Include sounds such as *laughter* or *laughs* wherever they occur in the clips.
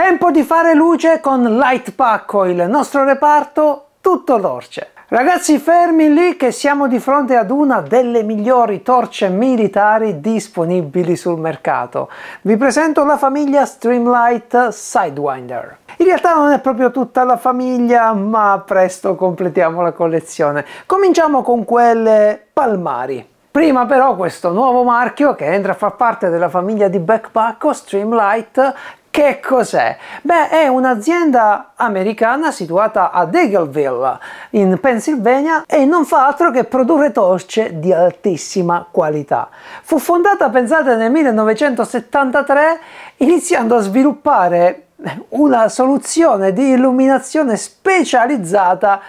Tempo di fare luce con Light Pacco, il nostro reparto tutto torce. Ragazzi fermi lì che siamo di fronte ad una delle migliori torce militari disponibili sul mercato. Vi presento la famiglia Streamlight Sidewinder. In realtà non è proprio tutta la famiglia ma presto completiamo la collezione. Cominciamo con quelle palmari. Prima però questo nuovo marchio che entra a far parte della famiglia di Backpacko, Streamlight, che cos'è? Beh, è un'azienda americana situata a Deagleville, in Pennsylvania, e non fa altro che produrre torce di altissima qualità. Fu fondata, pensate, nel 1973, iniziando a sviluppare una soluzione di illuminazione specializzata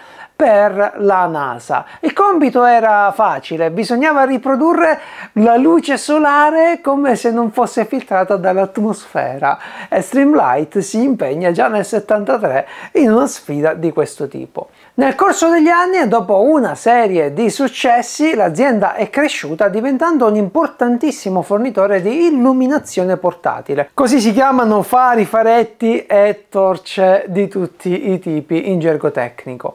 per la NASA. Il compito era facile, bisognava riprodurre la luce solare come se non fosse filtrata dall'atmosfera e Streamlight si impegna già nel 73 in una sfida di questo tipo. Nel corso degli anni, dopo una serie di successi, l'azienda è cresciuta diventando un importantissimo fornitore di illuminazione portatile. Così si chiamano fari, faretti e torce di tutti i tipi in gergo tecnico.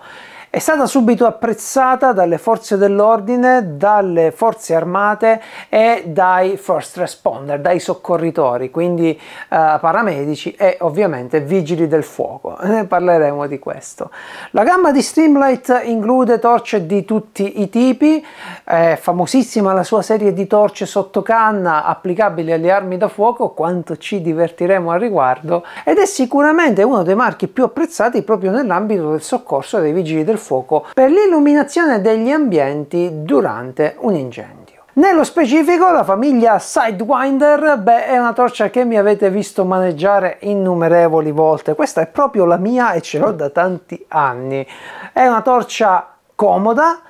È stata subito apprezzata dalle forze dell'ordine, dalle forze armate e dai first responder, dai soccorritori, quindi eh, paramedici e ovviamente vigili del fuoco. *laughs* Ne parleremo di questo. La gamma di Streamlight include torce di tutti i tipi, è famosissima la sua serie di torce sotto canna applicabili alle armi da fuoco, quanto ci divertiremo al riguardo, ed è sicuramente uno dei marchi più apprezzati proprio nell'ambito del soccorso dei vigili del fuoco fuoco per l'illuminazione degli ambienti durante un incendio. Nello specifico la famiglia Sidewinder beh, è una torcia che mi avete visto maneggiare innumerevoli volte, questa è proprio la mia e ce l'ho da tanti anni. È una torcia comoda,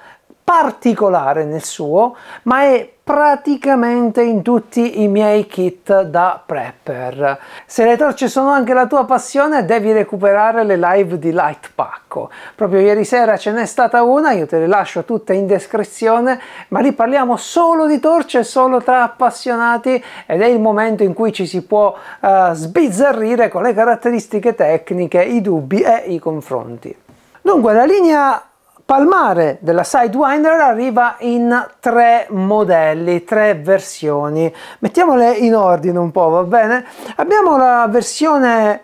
particolare nel suo, ma è praticamente in tutti i miei kit da prepper. Se le torce sono anche la tua passione, devi recuperare le live di Light Pacco. Proprio ieri sera ce n'è stata una, io te le lascio tutte in descrizione, ma lì parliamo solo di torce, solo tra appassionati ed è il momento in cui ci si può uh, sbizzarrire con le caratteristiche tecniche, i dubbi e i confronti. Dunque la linea Palmare della Sidewinder arriva in tre modelli, tre versioni. Mettiamole in ordine un po', va bene? Abbiamo la versione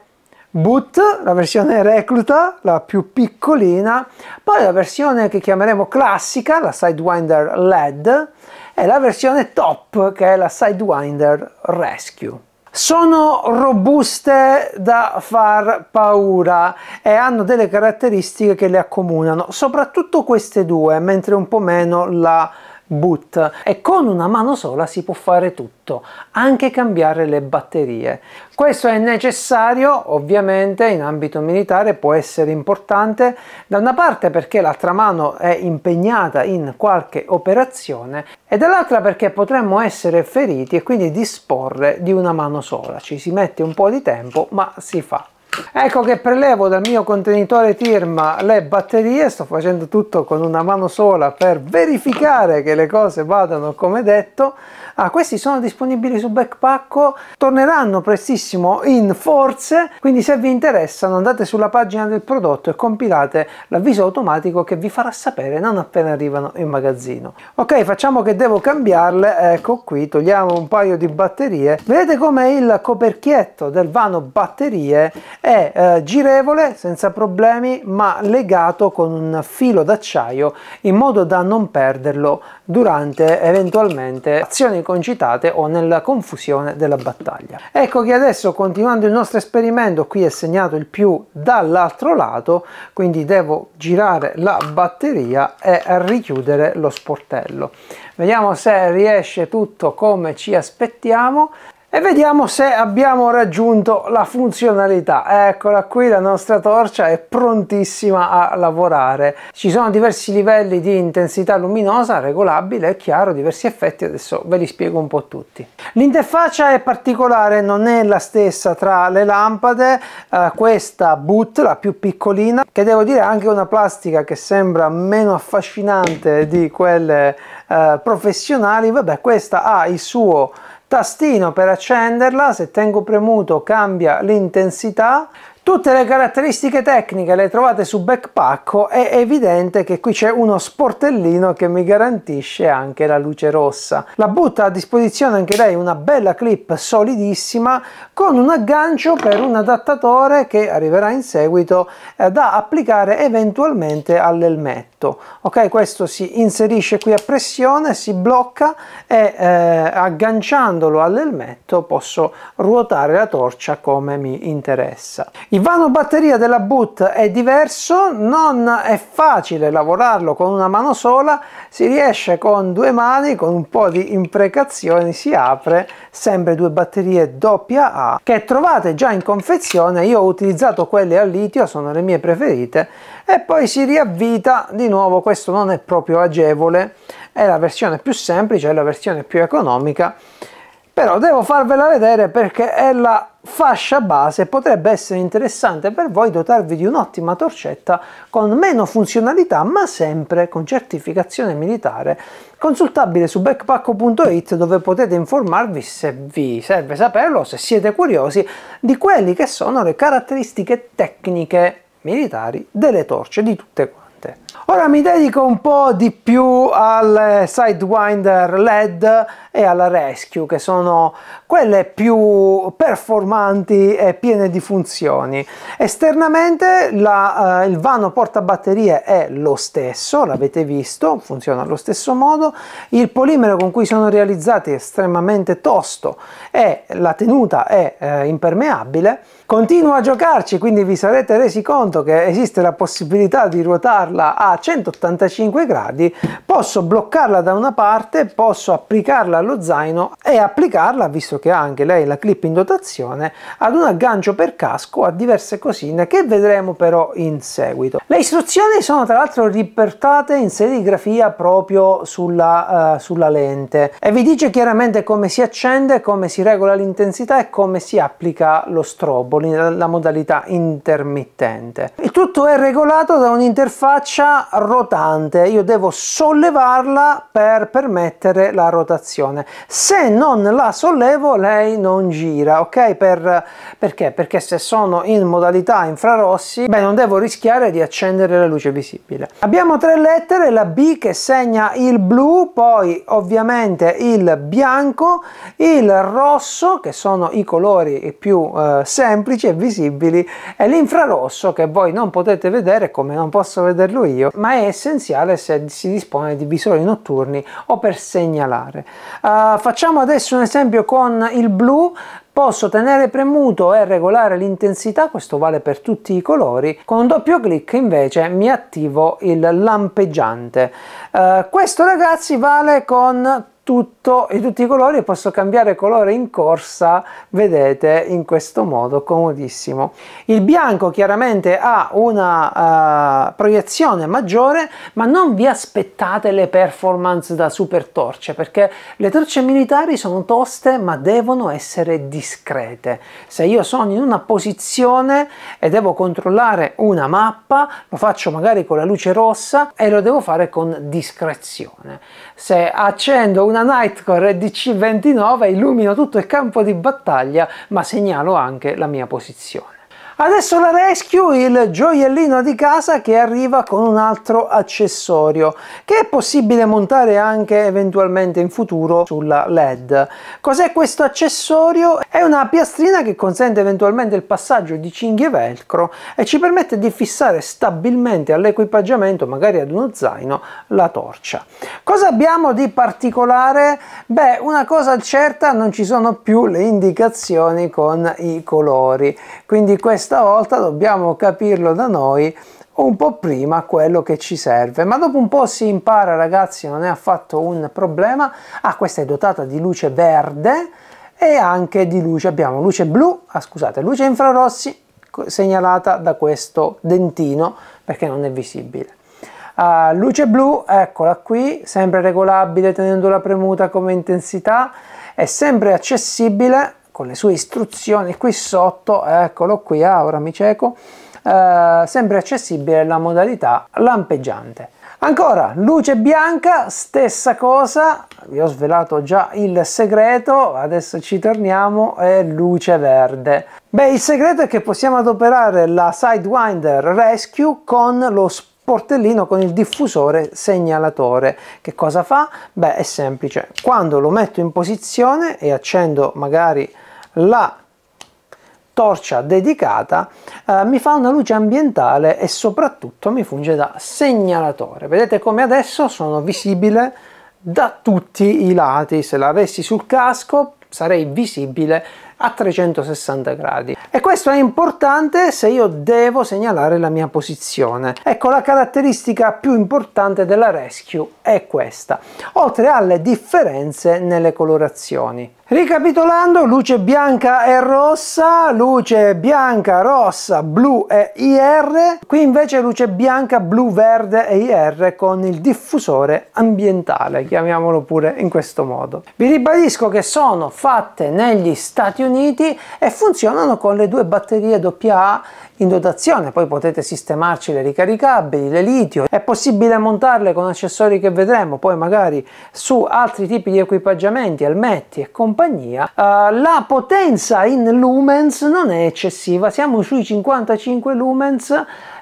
boot, la versione recluta, la più piccolina, poi la versione che chiameremo classica, la Sidewinder LED, e la versione top, che è la Sidewinder Rescue sono robuste da far paura e hanno delle caratteristiche che le accomunano, soprattutto queste due, mentre un po' meno la boot e con una mano sola si può fare tutto, anche cambiare le batterie. Questo è necessario ovviamente in ambito militare, può essere importante da una parte perché l'altra mano è impegnata in qualche operazione e dall'altra perché potremmo essere feriti e quindi disporre di una mano sola. Ci si mette un po' di tempo ma si fa. Ecco che prelevo dal mio contenitore Tirma le batterie, sto facendo tutto con una mano sola per verificare che le cose vadano come detto. Ah, questi sono disponibili su Backpacko, torneranno prestissimo in forze, quindi se vi interessano andate sulla pagina del prodotto e compilate l'avviso automatico che vi farà sapere non appena arrivano in magazzino. Ok, facciamo che devo cambiarle, ecco qui, togliamo un paio di batterie. Vedete come il coperchietto del vano batterie è eh, girevole senza problemi ma legato con un filo d'acciaio in modo da non perderlo durante eventualmente azioni concitate o nella confusione della battaglia. Ecco che adesso continuando il nostro esperimento qui è segnato il più dall'altro lato quindi devo girare la batteria e richiudere lo sportello. Vediamo se riesce tutto come ci aspettiamo e vediamo se abbiamo raggiunto la funzionalità eccola qui la nostra torcia è prontissima a lavorare ci sono diversi livelli di intensità luminosa regolabile è chiaro diversi effetti adesso ve li spiego un po' tutti l'interfaccia è particolare non è la stessa tra le lampade eh, questa boot la più piccolina che devo dire anche una plastica che sembra meno affascinante di quelle eh, professionali vabbè questa ha il suo tastino per accenderla, se tengo premuto cambia l'intensità, Tutte le caratteristiche tecniche le trovate su Backpacko, è evidente che qui c'è uno sportellino che mi garantisce anche la luce rossa. La butta a disposizione anche lei una bella clip solidissima con un aggancio per un adattatore che arriverà in seguito eh, da applicare eventualmente all'elmetto dritto ok questo si inserisce qui a pressione si blocca e eh, agganciandolo all'elmetto posso ruotare la torcia come mi interessa il vano batteria della boot è diverso non è facile lavorarlo con una mano sola si riesce con due mani con un po di imprecazioni si apre sempre due batterie doppia A che trovate già in confezione io ho utilizzato quelle al litio sono le mie preferite e poi si riavvita di nuovo questo non è proprio agevole, è la versione più semplice, è la versione più economica, però devo farvela vedere perché è la fascia base, potrebbe essere interessante per voi dotarvi di un'ottima torcetta con meno funzionalità ma sempre con certificazione militare, consultabile su backpack.it dove potete informarvi se vi serve saperlo, se siete curiosi, di quelle che sono le caratteristiche tecniche militari delle torce di tutte quante. 7. Ora mi dedico un po' di più al Sidewinder LED e alla Rescue che sono quelle più performanti e piene di funzioni. Esternamente la, eh, il vano portabatterie è lo stesso, l'avete visto, funziona allo stesso modo, il polimero con cui sono realizzati è estremamente tosto e la tenuta è eh, impermeabile. Continuo a giocarci, quindi vi sarete resi conto che esiste la possibilità di ruotare girarla a 185 gradi, posso bloccarla da una parte, posso applicarla allo zaino e applicarla, visto che ha anche lei la clip in dotazione, ad un aggancio per casco, a diverse cosine che vedremo però in seguito. Le istruzioni sono tra l'altro riportate in serigrafia proprio sulla, uh, sulla lente e vi dice chiaramente come si accende, come si regola l'intensità e come si applica lo strobo, la modalità intermittente. Il tutto è regolato da un'interfaccia braccia rotante, io devo sollevarla per permettere la rotazione. Se non la sollevo lei non gira, ok? Per, perché? Perché se sono in modalità infrarossi, beh non devo rischiare di accendere la luce visibile. Abbiamo tre lettere, la B che segna il blu, poi ovviamente il bianco, il rosso che sono i colori più eh, semplici e visibili e l'infrarosso che voi non potete vedere come non posso vedere saperlo io, ma è essenziale se si dispone di visori notturni o per segnalare. Uh, facciamo adesso un esempio con il blu, posso tenere premuto e regolare l'intensità, questo vale per tutti i colori, con un doppio clic invece mi attivo il lampeggiante. Eh, questo ragazzi vale con tutto e tutti i colori e posso cambiare colore in corsa vedete in questo modo comodissimo il bianco chiaramente ha una uh, proiezione maggiore ma non vi aspettate le performance da super torce perché le torce militari sono toste ma devono essere discrete se io sono in una posizione e devo controllare una mappa lo faccio magari con la luce rossa e lo devo fare con discrezione se accendo una Nightcore DC29, illumino tutto il campo di battaglia ma segnalo anche la mia posizione. Adesso la Rescue, il gioiellino di casa che arriva con un altro accessorio che è possibile montare anche eventualmente in futuro sulla LED. Cos'è questo accessorio? È una piastrina che consente eventualmente il passaggio di cinghie velcro e ci permette di fissare stabilmente all'equipaggiamento, magari ad uno zaino, la torcia. Cosa abbiamo di particolare? Beh, una cosa certa, non ci sono più le indicazioni con i colori. Quindi questo questa volta dobbiamo capirlo da noi un po' prima quello che ci serve ma dopo un po' si impara ragazzi non è affatto un problema ah questa è dotata di luce verde e anche di luce abbiamo luce blu ah, scusate luce infrarossi segnalata da questo dentino perché non è visibile Uh, luce blu, eccola qui, sempre regolabile tenendola premuta come intensità, è sempre accessibile con le sue istruzioni qui sotto, eccolo qui, ah, ora mi cieco, eh, sempre accessibile la modalità lampeggiante. Ancora, luce bianca, stessa cosa, vi ho svelato già il segreto, adesso ci torniamo, è luce verde. Beh, il segreto è che possiamo adoperare la Sidewinder Rescue con lo sportellino con il diffusore segnalatore. Che cosa fa? Beh, è semplice. Quando lo metto in posizione e accendo magari la torcia dedicata eh, mi fa una luce ambientale e soprattutto mi funge da segnalatore vedete come adesso sono visibile da tutti i lati se l'avessi sul casco sarei visibile a 360 gradi e questo è importante se io devo segnalare la mia posizione ecco la caratteristica più importante della rescue è questa oltre alle differenze nelle colorazioni Ricapitolando, luce bianca e rossa, luce bianca, rossa, blu e IR, qui invece luce bianca, blu, verde e IR con il diffusore ambientale, chiamiamolo pure in questo modo. Vi ribadisco che sono fatte negli Stati Uniti Uniti e funzionano con le due batterie AA in dotazione, poi potete sistemarci le ricaricabili, le litio, è possibile montarle con accessori che vedremo poi magari su altri tipi di equipaggiamenti, elmetti e compagnia. Uh, la potenza in lumens non è eccessiva, siamo sui 55 lumens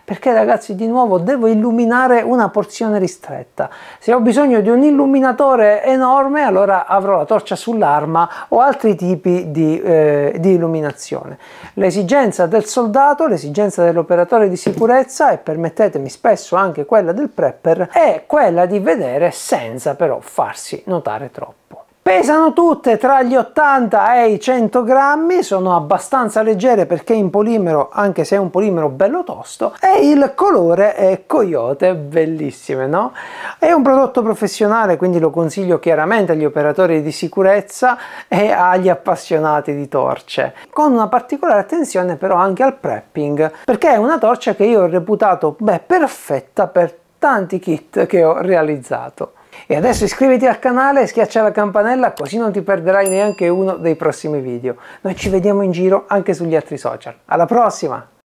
perché ragazzi di nuovo devo illuminare una porzione ristretta se ho bisogno di un illuminatore enorme allora avrò la torcia sull'arma o altri tipi di, eh, di illuminazione l'esigenza del soldato l'esigenza dell'operatore di sicurezza e permettetemi spesso anche quella del prepper è quella di vedere senza però farsi notare troppo Pesano tutte tra gli 80 e i 100 grammi, sono abbastanza leggere perché in polimero, anche se è un polimero bello tosto, e il colore è coyote, bellissime, no? È un prodotto professionale, quindi lo consiglio chiaramente agli operatori di sicurezza e agli appassionati di torce, con una particolare attenzione però anche al prepping, perché è una torcia che io ho reputato, beh, perfetta per tanti kit che ho realizzato. E adesso iscriviti al canale e schiaccia la campanella così non ti perderai neanche uno dei prossimi video. Noi ci vediamo in giro anche sugli altri social. Alla prossima!